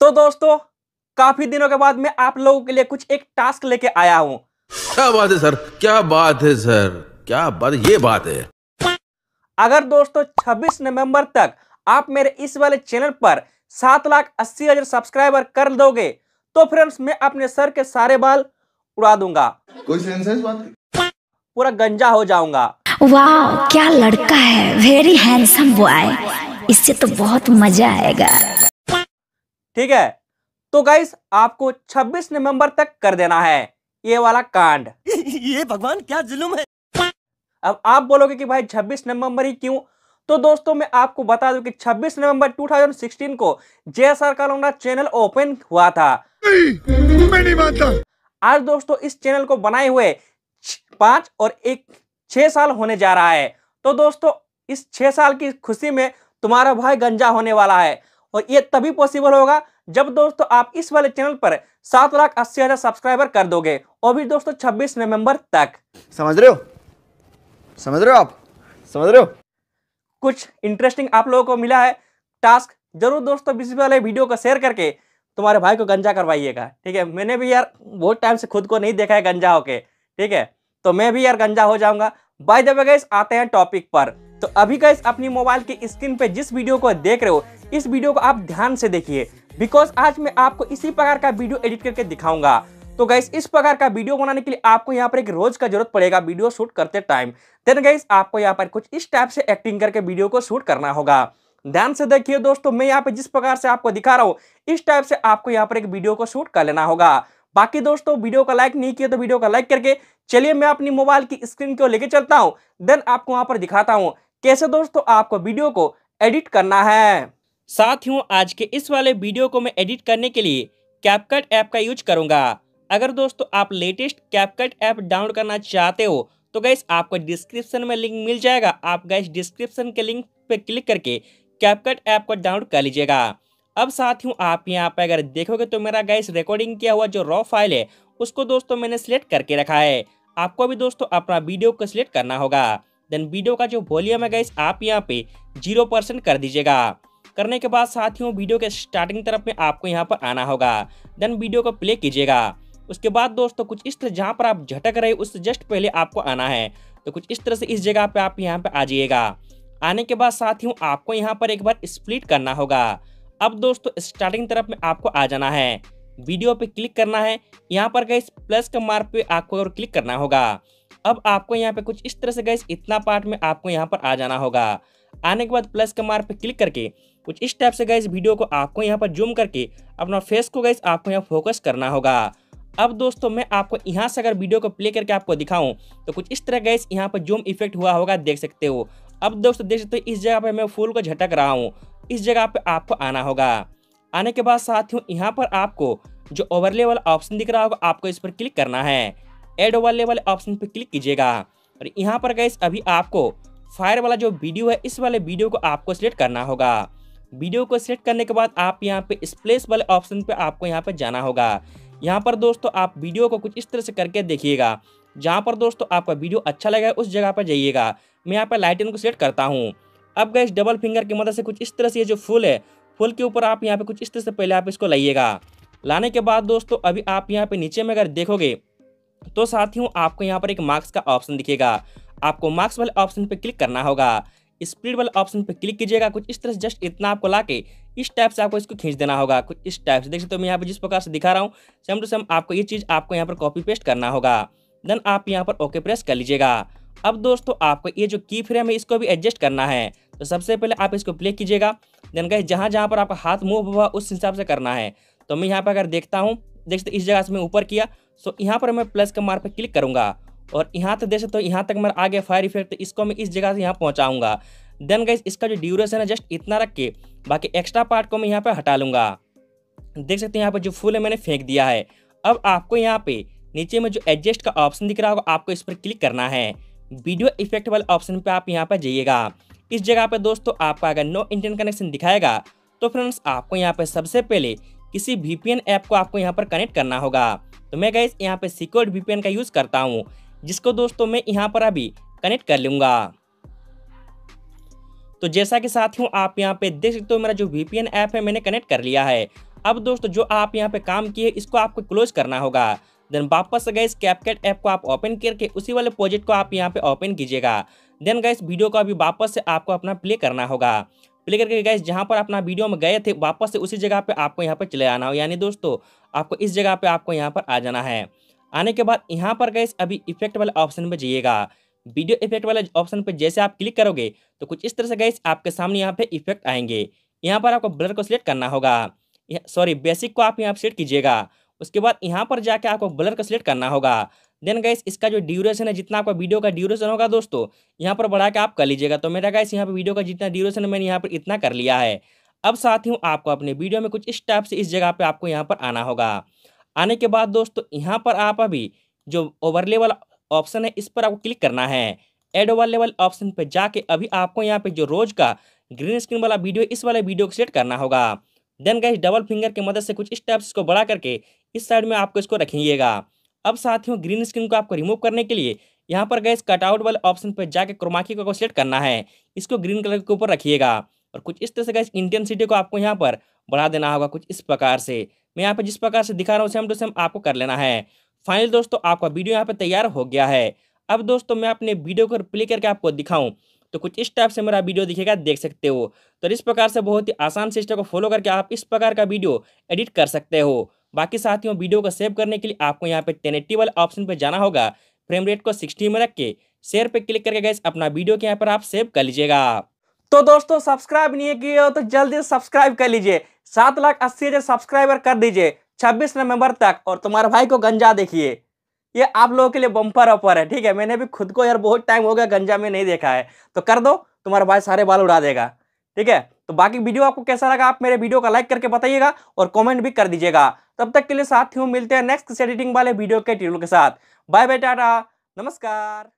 तो दोस्तों काफी दिनों के बाद मैं आप लोगों के लिए कुछ एक टास्क लेके आया हूँ क्या बात है सर क्या बात है सर क्या बात ये बात है अगर दोस्तों 26 नवंबर तक आप मेरे इस वाले चैनल पर सात लाख अस्सी हजार सब्सक्राइबर कर दोगे तो फ्रेंड्स मैं अपने सर के सारे बाल उड़ा दूंगा कोई पूरा गंजा हो जाऊंगा वाह क्या लड़का है वेरी हैंडसम बॉय इससे तो बहुत मजा आएगा ठीक है तो गाइस आपको 26 नवंबर तक कर देना है ये वाला कांड ये भगवान क्या जुलूम है अब आप बोलोगे कि भाई 26 नवंबर ही क्यों तो दोस्तों मैं आपको बता दूं कि 26 नवंबर 2016 को जय का चैनल ओपन हुआ था मैं नहीं मानता आज दोस्तों इस चैनल को बनाए हुए पांच और एक छह साल होने जा रहा है तो दोस्तों इस छह साल की खुशी में तुम्हारा भाई गंजा होने वाला है और ये तभी पॉसिबल होगा जब दोस्तों आप इस वाले चैनल पर सात लाख अस्सी हजार सब्सक्राइबर कर दोगे और भी दोस्तों छब्बीस नवंबर तक समझ रहे हो समझ रहे हो आप समझ रहे हो कुछ इंटरेस्टिंग आप लोगों को मिला है टास्क जरूर दोस्तों इस वाले वीडियो को शेयर करके तुम्हारे भाई को गंजा करवाइएगा ठीक है मैंने भी यार बहुत टाइम से खुद को नहीं देखा है गंजा होके ठीक है तो मैं भी यार गंजा हो जाऊंगा बाय द वे गैस आते हैं टॉपिक पर तो अभी गैस अपनी मोबाइल की स्क्रीन पे जिस वीडियो को देख रहे हो इस वीडियो को आप ध्यान से देखिए बिकॉज आज मैं आपको इसी प्रकार का वीडियो एडिट करके दिखाऊंगा तो गैस इस प्रकार का वीडियो बनाने के लिए आपको यहाँ पर एक रोज का जरूरत पड़ेगा वीडियो शूट करते टाइम देन गैस आपको यहाँ पर कुछ इस टाइप से एक्टिंग करके वीडियो को शूट करना होगा ध्यान से देखिए दोस्तों मैं यहाँ पे जिस प्रकार से आपको दिखा रहा हूँ इस टाइप से आपको यहाँ पर एक वीडियो को शूट कर लेना होगा बाकी दोस्तों वीडियो का लाइक नहीं किया तो वीडियो का लाइक करके चलिए मैं अपनी मोबाइल की स्क्रीन को लेके चलता हूँ देन आपको वहां पर दिखाता हूँ कैसे दोस्तों आपको वीडियो को एडिट करना है साथियों आज के इस वाले वीडियो को मैं एडिट करने के लिए कैपकट ऐप का यूज करूंगा अगर दोस्तों आप लेटेस्ट कैपकट ऐप डाउनलोड करना चाहते हो तो गैस आपको डिस्क्रिप्शन में लिंक मिल जाएगा आप गैस डिस्क्रिप्शन के लिंक पर क्लिक करके कैपकट ऐप को डाउनलोड कर लीजिएगा अब साथ ही आप यहाँ पर अगर देखोगे तो मेरा गैस रिकॉर्डिंग किया हुआ जो रॉ फाइल है उसको दोस्तों मैंने सिलेक्ट करके रखा है आपको भी दोस्तों अपना वीडियो को सिलेक्ट करना होगा देन वीडियो का जो वॉल्यूम है गैस आप यहाँ पे जीरो परसेंट कर दीजिएगा करने के बाद साथियों वीडियो के स्टार्टिंग तरफ में आपको यहाँ पर आना होगा देन वीडियो को प्ले कीजिएगा उसके बाद दोस्तों कुछ इस तरह जहाँ पर आप झटक रहे उससे जस्ट पहले आपको आना है तो कुछ इस तरह से इस जगह पर आप यहाँ पर आ जाइएगा आने के बाद साथियों आपको यहाँ पर एक बार स्प्लिट करना होगा अब दोस्तों स्टार्टिंग तरफ में आपको आ जाना है वीडियो पे क्लिक करना है यहाँ पर गैस प्लस के मार्क पे आपको और क्लिक करना होगा अब आपको यहाँ पे कुछ इस तरह से गैस इतना पार्ट में आपको यहाँ पर आ जाना होगा आने के बाद प्लस के मार्क पे क्लिक करके कुछ इस टाइप से गए वीडियो को आपको यहाँ पर जूम करके अपना फेस को गए आपको यहाँ फोकस करना होगा अब दोस्तों मैं आपको यहाँ से अगर वीडियो को प्ले करके आपको दिखाऊं तो कुछ इस तरह गैस यहाँ पर जूम इफेक्ट हुआ होगा देख सकते हो अब दोस्तों देख सकते हो इस जगह पर मैं फूल को झटक रहा हूँ इस जगह पर आपको आना होगा आने के बाद साथियों यहाँ पर आपको जो ओवरले वाला ऑप्शन दिख रहा होगा आपको इस पर क्लिक करना है एड ओवरले वाले ऑप्शन पर क्लिक कीजिएगा और यहाँ पर गैस अभी आपको फायर वाला जो वीडियो है इस वाले वीडियो को आपको सिलेक्ट करना होगा वीडियो को सेलेक्ट करने के बाद आप यहाँ पे स्प्लेस वाले ऑप्शन पे आपको यहाँ पे जाना होगा यहाँ पर दोस्तों आप वीडियो को कुछ इस तरह से करके देखिएगा जहाँ पर दोस्तों आपका वीडियो अच्छा लगेगा उस जगह पर जाइएगा मैं यहाँ पर लाइटिंग को सेलेक्ट करता हूँ अब गए डबल फिंगर की मदद से कुछ इस तरह से ये जो फूल है फूल के ऊपर आप यहाँ पे कुछ इस तरह से पहले आप इसको लाइएगा लाने के बाद दोस्तों अभी आप यहाँ पे नीचे में अगर देखोगे तो साथियों आपको यहाँ पर एक मार्क्स का ऑप्शन दिखेगा आपको मार्क्स वाले ऑप्शन पर क्लिक करना होगा स्पीड वाले ऑप्शन पर क्लिक कीजिएगा कुछ इस तरह से जस्ट इतना आपको ला इस टाइप से आपको इसको खींच देना होगा कुछ इस टाइप से देख सकते हो मैं यहाँ पर जिस प्रकार से दिखा रहा हूँ सेम टू सेम आपको ये चीज़ आपको यहाँ पर कॉपी पेस्ट करना होगा देन आप यहाँ पर ओके प्रेस कर लीजिएगा अब दोस्तों आपको ये जो की फ्रेम है इसको भी एडजस्ट करना है तो सबसे पहले आप इसको प्ले कीजिएगा देन गए जहाँ जहाँ पर आपका हाथ मूव हुआ उस हिसाब से करना है तो मैं यहाँ पर अगर देखता हूँ देख सकते इस जगह से मैं ऊपर किया सो यहाँ पर मैं प्लस के मार्क पर क्लिक करूँगा और यहाँ तक देख सकते हो यहाँ तक मैं आगे फायर इफेक्ट तो इसको मैं इस जगह से यहाँ पहुँचाऊँगा देन गाइज इसका जो ड्यूरेशन है जस्ट इतना रख के बाकी एक्स्ट्रा पार्ट को मैं यहाँ पर हटा लूँगा देख सकते हो यहाँ पर जो फूल है मैंने फेंक दिया है अब आपको यहाँ पे नीचे में जो एडजस्ट का ऑप्शन दिख रहा होगा आपको इस पर क्लिक करना है वीडियो इफेक्ट वाले ऑप्शन पे आप यहाँ पर जाइएगा इस जगह पे दोस्तों आपका अगर नो इंटरनेट कनेक्शन दिखाएगा तो फ्रेंड्स आपको यहाँ पर सबसे पहले किसी वीपीएन ऐप को आपको यहाँ पर कनेक्ट करना होगा तो मैं गई यहाँ पे सिक्योर्ड वी का यूज़ करता हूँ जिसको दोस्तों मैं यहाँ पर अभी कनेक्ट कर लूँगा तो जैसा कि साथियों आप यहाँ पे देख सकते हो मेरा जो वी ऐप है मैंने कनेक्ट कर लिया है अब दोस्तों जो आप यहाँ पे काम किए इसको आपको क्लोज करना होगा देन वापस गए इस कैपकेट ऐप को आप ओपन करके उसी वाले प्रोजेक्ट को आप यहाँ पे ओपन कीजिएगा देन गए वीडियो को अभी वापस से आपको अपना प्ले करना होगा प्ले करके गए जहाँ पर अपना वीडियो में गए थे वापस से उसी जगह पे आपको यहाँ पर चले आना हो यानी दोस्तों आपको इस जगह पे आपको यहाँ पर आ जाना है आने के बाद यहाँ पर गए अभी इफेक्ट वाले ऑप्शन पर जाइएगा वीडियो इफेक्ट वाले ऑप्शन पर जैसे आप क्लिक करोगे तो कुछ इस तरह से गए आपके सामने यहाँ पे इफेक्ट आएंगे यहाँ पर आपको ब्लर को सिलेक्ट करना होगा सॉरी बेसिक को आप यहाँ सेलेक्ट कीजिएगा उसके बाद यहाँ पर जाके आपको ब्लर को सिलेक्ट करना होगा देन गैस इसका जो ड्यूरेशन है जितना आपका वीडियो का ड्यूरेशन होगा दोस्तों यहाँ पर बढ़ा के आप कर लीजिएगा तो मेरा गैस यहाँ पर वीडियो का जितना ड्यूरेशन मैंने यहाँ पर इतना कर लिया है अब साथ ही आपको अपने वीडियो में कुछ इस टाइप से इस जगह पर आपको यहाँ पर आना होगा आने के बाद दोस्तों यहाँ पर आप अभी जो ओवरले वाला ऑप्शन है इस पर आपको क्लिक करना है एड ओवरले वाले ऑप्शन पर जाके अभी आपको यहाँ पे जो रोज का ग्रीन स्क्रीन वाला वीडियो इस वाले वीडियो को सेलेक्ट करना होगा देन गए डबल फिंगर की मदद से कुछ स्टेप्स को इसको बढ़ा करके इस साइड में आपको इसको रखेंगेगा अब साथियों ग्रीन स्क्रीन को आपको रिमूव करने के लिए यहाँ पर गए कटआउट वाले ऑप्शन पर जाके क्रोमाखी को सेलेक्ट करना है इसको ग्रीन कलर के ऊपर रखिएगा और कुछ इस तरह से गए इंटेंसिटी को आपको यहाँ पर बढ़ा देना होगा कुछ इस प्रकार से मैं यहाँ पर जिस प्रकार से दिखा रहा हूँ सेम टू सेम आपको कर लेना है फाइनल दोस्तों आपका वीडियो यहाँ पर तैयार हो गया है अब दोस्तों मैं अपने वीडियो को प्ले करके आपको दिखाऊँ तो कुछ इस टाइप से मेरा वीडियो दिखेगा देख सकते हो तो इस प्रकार से बहुत ही आसान सिस्टम को फॉलो करके आप इस प्रकार का वीडियो एडिट कर सकते हो बाकी साथियों वीडियो को सेव करने के लिए आपको यहाँ पे टेनेटी वाले ऑप्शन पर जाना होगा फ्रेम रेट को सिक्सटी में रख के शेयर पे क्लिक करके गए अपना वीडियो के यहाँ पर आप सेव कर लीजिएगा तो दोस्तों सब्सक्राइब नहीं किए हो तो जल्दी सब्सक्राइब कर लीजिए सात लाख अस्सी हजार सब्सक्राइबर कर दीजिए छब्बीस नवंबर तक और तुम्हारे भाई को गंजा देखिए ये आप लोगों के लिए बम्पर ऑफर है ठीक है मैंने भी खुद को यार बहुत टाइम हो गया गंजा में नहीं देखा है तो कर दो तुम्हारा भाई सारे बाल उड़ा देगा ठीक है तो बाकी वीडियो आपको कैसा लगा आप मेरे वीडियो का लाइक करके बताइएगा और कमेंट भी कर दीजिएगा तब तक के लिए साथ ही मिलते हैं नेक्स्ट एडिटिंग वाले वीडियो के ट्यूल के साथ बाय बाय टाटा नमस्कार